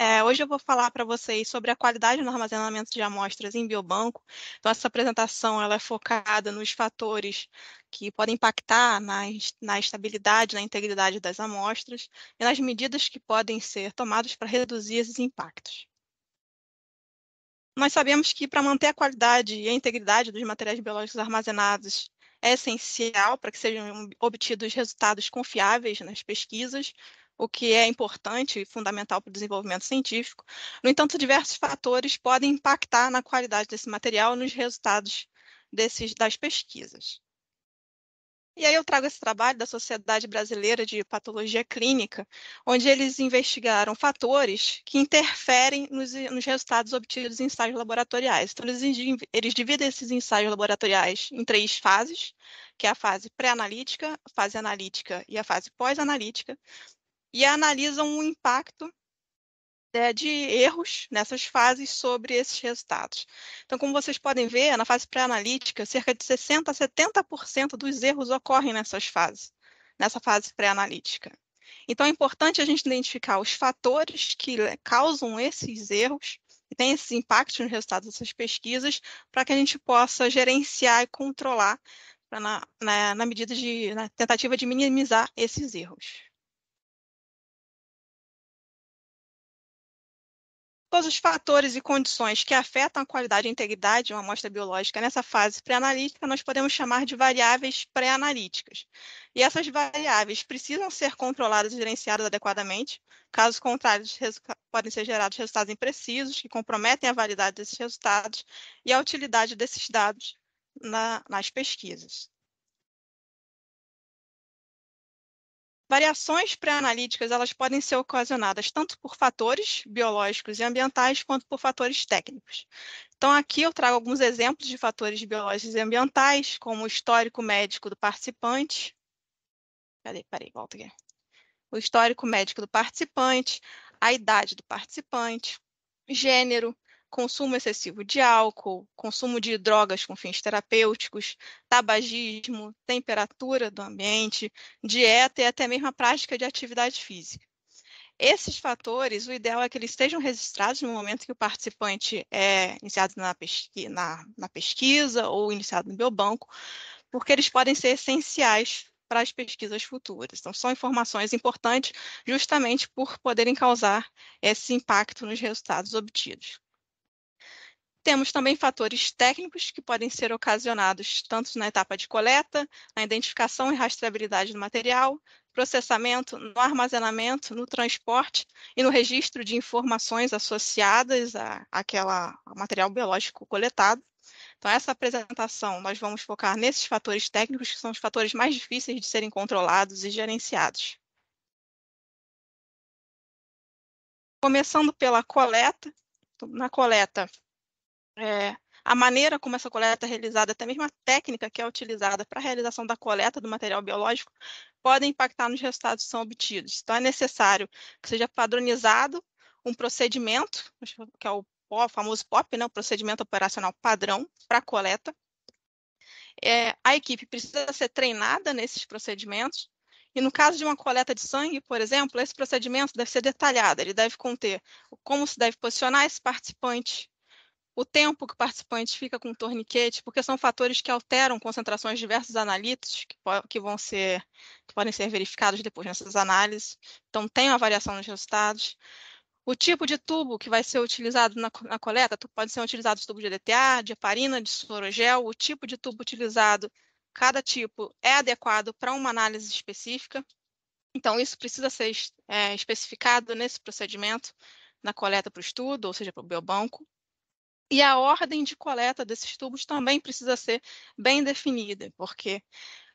É, hoje eu vou falar para vocês sobre a qualidade no armazenamento de amostras em biobanco. Então, essa apresentação ela é focada nos fatores que podem impactar na, na estabilidade, na integridade das amostras e nas medidas que podem ser tomadas para reduzir esses impactos. Nós sabemos que para manter a qualidade e a integridade dos materiais biológicos armazenados é essencial para que sejam obtidos resultados confiáveis nas pesquisas, o que é importante e fundamental para o desenvolvimento científico. No entanto, diversos fatores podem impactar na qualidade desse material e nos resultados desses, das pesquisas. E aí eu trago esse trabalho da Sociedade Brasileira de Patologia Clínica, onde eles investigaram fatores que interferem nos, nos resultados obtidos em ensaios laboratoriais. Então, eles, eles dividem esses ensaios laboratoriais em três fases, que é a fase pré-analítica, a fase analítica e a fase pós-analítica, e analisam o impacto é, de erros nessas fases sobre esses resultados. Então, como vocês podem ver, na fase pré-analítica, cerca de 60% a 70% dos erros ocorrem nessas fases, nessa fase pré-analítica. Então, é importante a gente identificar os fatores que eh, causam esses erros e tem esses impactos nos resultados dessas pesquisas para que a gente possa gerenciar e controlar na, na, né, na medida de na tentativa de minimizar esses erros. Todos os fatores e condições que afetam a qualidade e integridade de uma amostra biológica nessa fase pré-analítica nós podemos chamar de variáveis pré-analíticas. E essas variáveis precisam ser controladas e gerenciadas adequadamente, caso contrário, podem ser gerados resultados imprecisos que comprometem a validade desses resultados e a utilidade desses dados na, nas pesquisas. Variações pré-analíticas elas podem ser ocasionadas tanto por fatores biológicos e ambientais quanto por fatores técnicos. Então, aqui eu trago alguns exemplos de fatores biológicos e ambientais, como o histórico médico do participante. Cadê? Parei, volta aqui. O histórico médico do participante, a idade do participante, gênero, consumo excessivo de álcool, consumo de drogas com fins terapêuticos, tabagismo, temperatura do ambiente, dieta e até mesmo a prática de atividade física. Esses fatores, o ideal é que eles estejam registrados no momento que o participante é iniciado na, pesqui na, na pesquisa ou iniciado no biobanco, porque eles podem ser essenciais para as pesquisas futuras. Então, são informações importantes justamente por poderem causar esse impacto nos resultados obtidos. Temos também fatores técnicos que podem ser ocasionados tanto na etapa de coleta, na identificação e rastreabilidade do material, processamento, no armazenamento, no transporte e no registro de informações associadas a, àquela, material biológico coletado. Então, essa apresentação nós vamos focar nesses fatores técnicos, que são os fatores mais difíceis de serem controlados e gerenciados. Começando pela coleta. Então, na coleta, é, a maneira como essa coleta é realizada, até mesmo a técnica que é utilizada para a realização da coleta do material biológico, podem impactar nos resultados que são obtidos. Então, é necessário que seja padronizado um procedimento, que é o famoso POP, né, o procedimento operacional padrão para coleta. É, a equipe precisa ser treinada nesses procedimentos, e no caso de uma coleta de sangue, por exemplo, esse procedimento deve ser detalhado, ele deve conter como se deve posicionar esse participante, o tempo que o participante fica com o torniquete, porque são fatores que alteram concentrações de diversos analíticos que, que vão ser, que podem ser verificados depois nessas análises. Então, tem uma variação nos resultados. O tipo de tubo que vai ser utilizado na, na coleta, pode ser utilizado tubo de DTA, de heparina, de sorogel. O tipo de tubo utilizado, cada tipo é adequado para uma análise específica. Então, isso precisa ser é, especificado nesse procedimento, na coleta para o estudo, ou seja, para o biobanco. E a ordem de coleta desses tubos também precisa ser bem definida, porque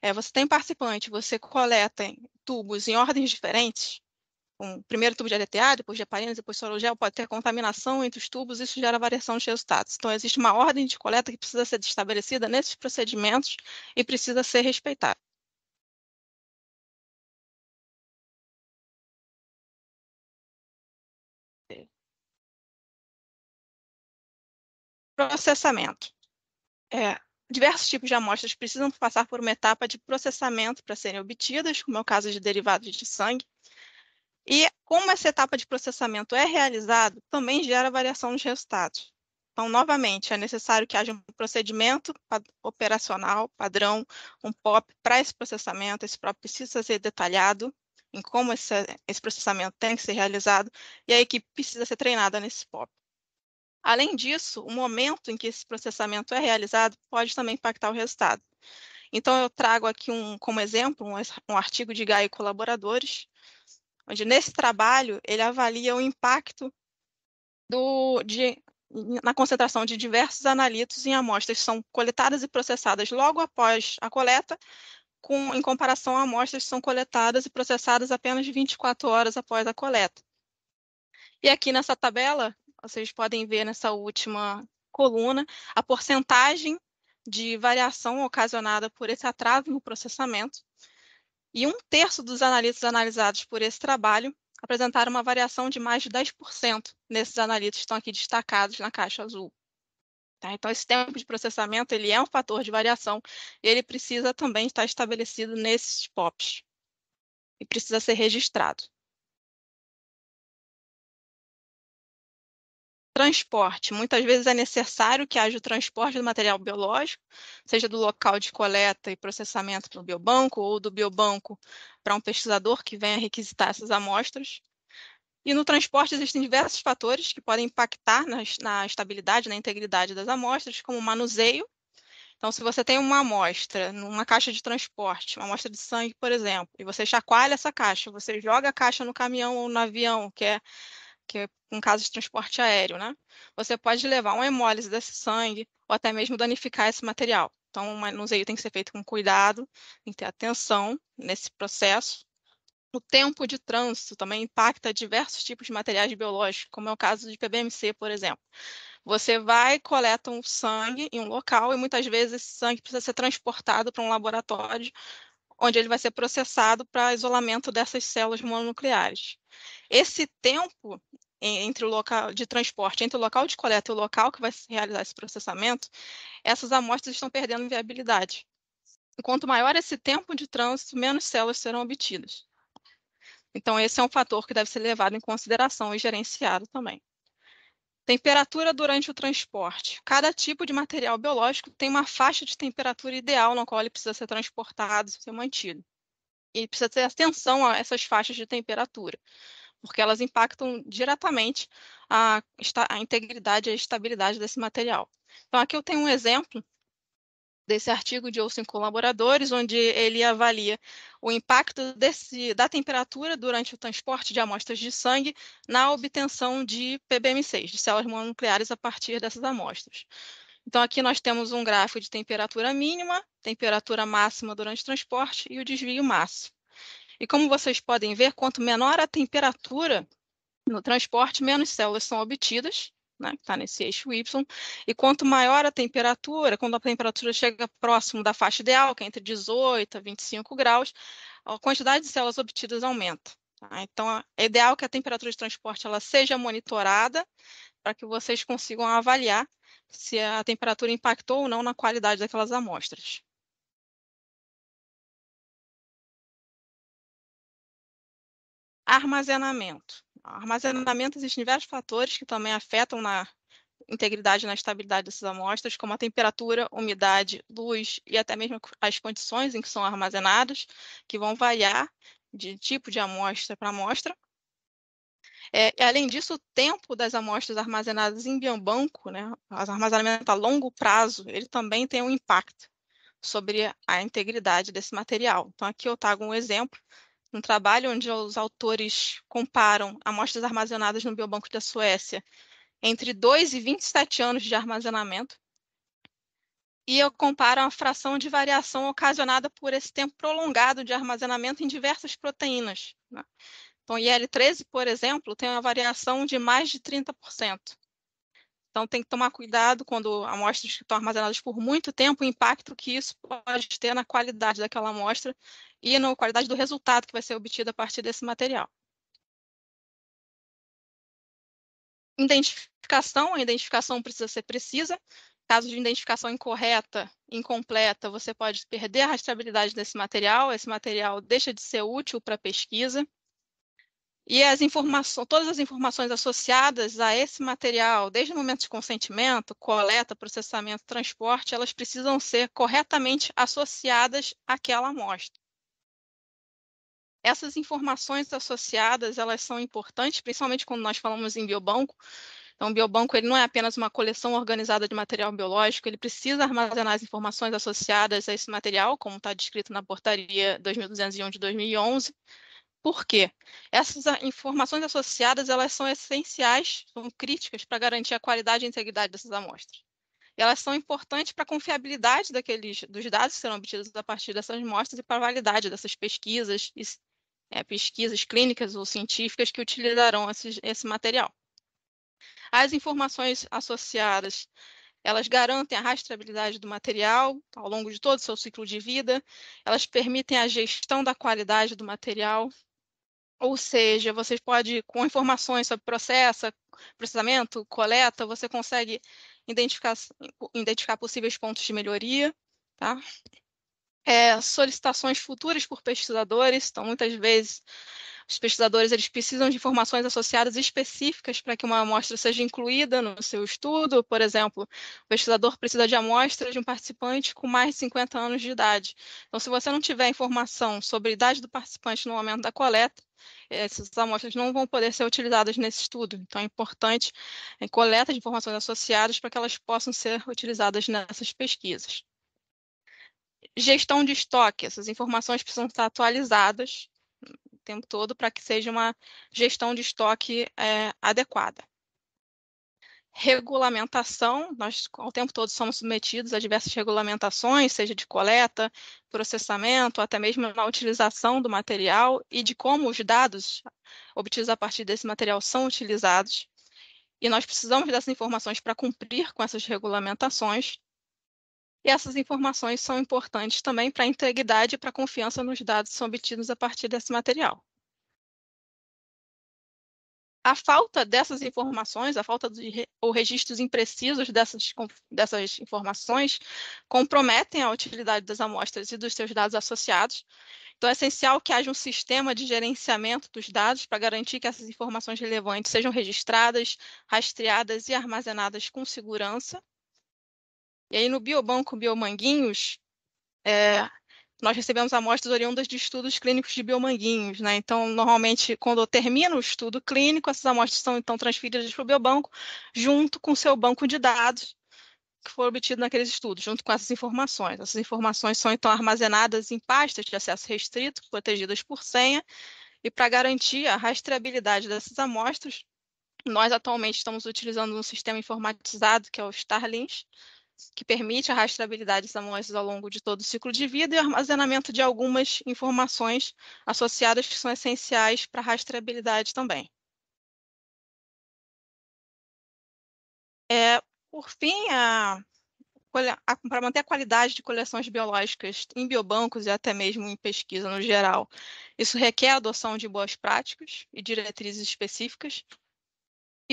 é, você tem participante, você coleta tubos em ordens diferentes, um, primeiro tubo de ADTA, depois de aparelhos, depois sorogel, pode ter contaminação entre os tubos, isso gera variação nos resultados. Então, existe uma ordem de coleta que precisa ser estabelecida nesses procedimentos e precisa ser respeitada. Processamento. É, diversos tipos de amostras precisam passar por uma etapa de processamento para serem obtidas, como é o caso de derivados de sangue. E como essa etapa de processamento é realizada, também gera variação nos resultados. Então, novamente, é necessário que haja um procedimento operacional, padrão, um POP para esse processamento. Esse POP precisa ser detalhado em como esse, esse processamento tem que ser realizado e a equipe precisa ser treinada nesse POP. Além disso, o momento em que esse processamento é realizado pode também impactar o resultado. Então, eu trago aqui um, como exemplo um, um artigo de Gaia e colaboradores, onde nesse trabalho ele avalia o impacto do, de, na concentração de diversos analitos em amostras que são coletadas e processadas logo após a coleta, com, em comparação a amostras que são coletadas e processadas apenas 24 horas após a coleta. E aqui nessa tabela, vocês podem ver nessa última coluna a porcentagem de variação ocasionada por esse atraso no processamento. E um terço dos analistas analisados por esse trabalho apresentaram uma variação de mais de 10% nesses analistas que estão aqui destacados na caixa azul. Tá? Então, esse tempo de processamento ele é um fator de variação e ele precisa também estar estabelecido nesses POPs e precisa ser registrado. Transporte. Muitas vezes é necessário que haja o transporte do material biológico, seja do local de coleta e processamento para o biobanco ou do biobanco para um pesquisador que venha requisitar essas amostras. E no transporte existem diversos fatores que podem impactar na, na estabilidade, na integridade das amostras, como o manuseio. Então, se você tem uma amostra numa caixa de transporte, uma amostra de sangue, por exemplo, e você chacoalha essa caixa, você joga a caixa no caminhão ou no avião, que é que é um caso de transporte aéreo, né? Você pode levar uma hemólise desse sangue ou até mesmo danificar esse material. Então, o manuseio tem que ser feito com cuidado, tem que ter atenção nesse processo. O tempo de trânsito também impacta diversos tipos de materiais biológicos, como é o caso de PBMC, por exemplo. Você vai, coleta um sangue em um local e muitas vezes esse sangue precisa ser transportado para um laboratório onde ele vai ser processado para isolamento dessas células mononucleares. Esse tempo entre o local de transporte, entre o local de coleta e o local que vai realizar esse processamento, essas amostras estão perdendo viabilidade. Quanto maior esse tempo de trânsito, menos células serão obtidas. Então, esse é um fator que deve ser levado em consideração e gerenciado também. Temperatura durante o transporte. Cada tipo de material biológico tem uma faixa de temperatura ideal na qual ele precisa ser transportado e ser mantido e precisa ter atenção a essas faixas de temperatura, porque elas impactam diretamente a, a integridade e a estabilidade desse material. Então, aqui eu tenho um exemplo desse artigo de Olson Colaboradores, onde ele avalia o impacto desse, da temperatura durante o transporte de amostras de sangue na obtenção de PBM6, de células mononucleares a partir dessas amostras. Então, aqui nós temos um gráfico de temperatura mínima, temperatura máxima durante o transporte e o desvio máximo. E como vocês podem ver, quanto menor a temperatura no transporte, menos células são obtidas, né, que está nesse eixo Y, e quanto maior a temperatura, quando a temperatura chega próximo da faixa ideal, que é entre 18 a 25 graus, a quantidade de células obtidas aumenta. Tá? Então, é ideal que a temperatura de transporte ela seja monitorada para que vocês consigam avaliar se a temperatura impactou ou não na qualidade daquelas amostras. Armazenamento. Armazenamento existem vários fatores que também afetam na integridade e na estabilidade dessas amostras, como a temperatura, umidade, luz e até mesmo as condições em que são armazenadas, que vão variar de tipo de amostra para amostra. É, além disso, o tempo das amostras armazenadas em biobanco, né, as armazenamento a longo prazo, ele também tem um impacto sobre a integridade desse material. Então, aqui eu trago um exemplo, um trabalho onde os autores comparam amostras armazenadas no biobanco da Suécia entre 2 e 27 anos de armazenamento, e eu comparo a fração de variação ocasionada por esse tempo prolongado de armazenamento em diversas proteínas. Né? Então, IL-13, por exemplo, tem uma variação de mais de 30%. Então, tem que tomar cuidado quando amostras que estão armazenadas por muito tempo, o impacto que isso pode ter na qualidade daquela amostra e na qualidade do resultado que vai ser obtido a partir desse material. Identificação, a identificação precisa ser precisa. Caso de identificação incorreta, incompleta, você pode perder a rastreabilidade desse material, esse material deixa de ser útil para pesquisa. E as informações, todas as informações associadas a esse material, desde o momento de consentimento, coleta, processamento, transporte, elas precisam ser corretamente associadas àquela amostra. Essas informações associadas, elas são importantes, principalmente quando nós falamos em biobanco. Então, o biobanco ele não é apenas uma coleção organizada de material biológico, ele precisa armazenar as informações associadas a esse material, como está descrito na portaria 2201 de 2011, por quê? Essas informações associadas elas são essenciais, são críticas para garantir a qualidade e integridade dessas amostras. E elas são importantes para a confiabilidade daqueles, dos dados que serão obtidos a partir dessas amostras e para a validade dessas pesquisas, é, pesquisas clínicas ou científicas que utilizarão esse, esse material. As informações associadas elas garantem a rastreabilidade do material ao longo de todo o seu ciclo de vida, elas permitem a gestão da qualidade do material, ou seja, você pode, com informações sobre processo, processamento, coleta, você consegue identificar, identificar possíveis pontos de melhoria. Tá? É, solicitações futuras por pesquisadores, então muitas vezes os pesquisadores eles precisam de informações associadas específicas para que uma amostra seja incluída no seu estudo, por exemplo, o pesquisador precisa de amostra de um participante com mais de 50 anos de idade. Então, se você não tiver informação sobre a idade do participante no momento da coleta, essas amostras não vão poder ser utilizadas nesse estudo. Então, é importante a é, coleta de informações associadas para que elas possam ser utilizadas nessas pesquisas. Gestão de estoque, essas informações precisam estar atualizadas o tempo todo para que seja uma gestão de estoque é, adequada regulamentação, nós ao tempo todo somos submetidos a diversas regulamentações, seja de coleta, processamento, até mesmo na utilização do material e de como os dados obtidos a partir desse material são utilizados. E nós precisamos dessas informações para cumprir com essas regulamentações. E essas informações são importantes também para a integridade e para a confiança nos dados que são obtidos a partir desse material a falta dessas informações, a falta de, ou registros imprecisos dessas, dessas informações, comprometem a utilidade das amostras e dos seus dados associados. Então, é essencial que haja um sistema de gerenciamento dos dados para garantir que essas informações relevantes sejam registradas, rastreadas e armazenadas com segurança. E aí, no Biobanco Biomanguinhos, é, nós recebemos amostras oriundas de estudos clínicos de biomanguinhos, né? Então, normalmente, quando termina o estudo clínico, essas amostras são então transferidas para o biobanco, junto com o seu banco de dados que foram obtidos naqueles estudos, junto com essas informações. Essas informações são então armazenadas em pastas de acesso restrito, protegidas por senha, e para garantir a rastreabilidade dessas amostras, nós atualmente estamos utilizando um sistema informatizado que é o Starlink, que permite a rastreabilidade das amostras ao longo de todo o ciclo de vida e o armazenamento de algumas informações associadas que são essenciais para a rastreabilidade também. É, por fim, a, a, para manter a qualidade de coleções biológicas em biobancos e até mesmo em pesquisa no geral, isso requer a adoção de boas práticas e diretrizes específicas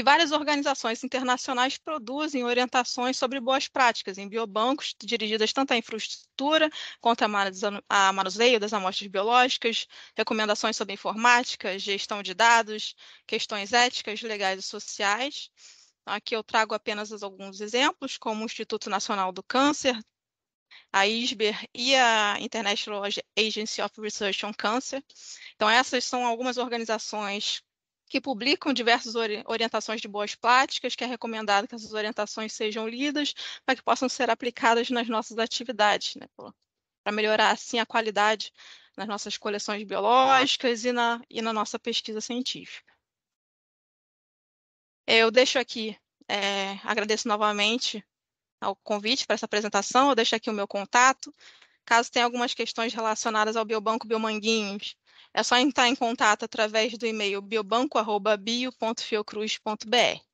e várias organizações internacionais produzem orientações sobre boas práticas em biobancos, dirigidas tanto à infraestrutura quanto a manuseio das amostras biológicas, recomendações sobre informática, gestão de dados, questões éticas, legais e sociais. Aqui eu trago apenas alguns exemplos, como o Instituto Nacional do Câncer, a ISBER e a International Agency of Research on Cancer. Então, essas são algumas organizações que publicam diversas orientações de boas práticas, que é recomendado que essas orientações sejam lidas para que possam ser aplicadas nas nossas atividades, né? para melhorar assim a qualidade nas nossas coleções biológicas e na, e na nossa pesquisa científica. Eu deixo aqui, é, agradeço novamente ao convite para essa apresentação, eu deixo aqui o meu contato, caso tenha algumas questões relacionadas ao Biobanco Biomanguinhos, é só entrar em contato através do e-mail biobanco.bio.fiocruz.br.